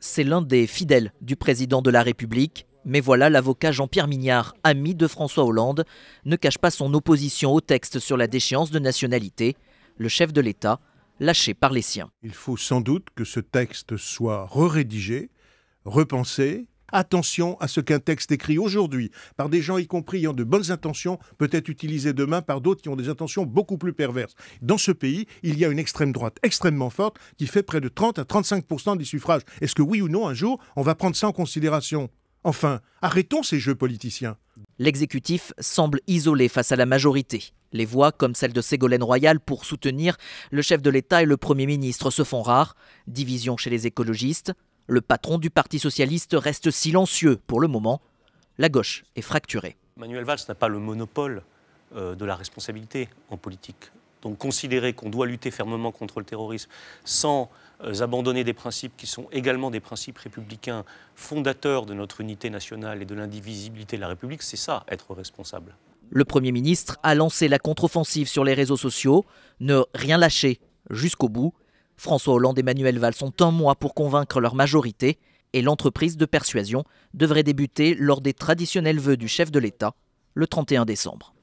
C'est l'un des fidèles du président de la République, mais voilà, l'avocat Jean-Pierre Mignard, ami de François Hollande, ne cache pas son opposition au texte sur la déchéance de nationalité, le chef de l'État lâché par les siens. Il faut sans doute que ce texte soit re-rédigé, repensé, Attention à ce qu'un texte écrit aujourd'hui par des gens y compris ayant de bonnes intentions peut être utilisé demain par d'autres qui ont des intentions beaucoup plus perverses. Dans ce pays, il y a une extrême droite extrêmement forte qui fait près de 30 à 35 des suffrages. Est-ce que oui ou non, un jour, on va prendre ça en considération Enfin, arrêtons ces jeux politiciens. L'exécutif semble isolé face à la majorité. Les voix, comme celle de Ségolène Royal, pour soutenir le chef de l'État et le Premier ministre se font rares. Division chez les écologistes, le patron du Parti socialiste reste silencieux pour le moment. La gauche est fracturée. Manuel Valls n'a pas le monopole euh, de la responsabilité en politique. Donc considérer qu'on doit lutter fermement contre le terrorisme sans euh, abandonner des principes qui sont également des principes républicains fondateurs de notre unité nationale et de l'indivisibilité de la République, c'est ça, être responsable. Le Premier ministre a lancé la contre-offensive sur les réseaux sociaux, ne rien lâcher jusqu'au bout. François Hollande et Manuel Valls sont un mois pour convaincre leur majorité et l'entreprise de persuasion devrait débuter lors des traditionnels vœux du chef de l'État le 31 décembre.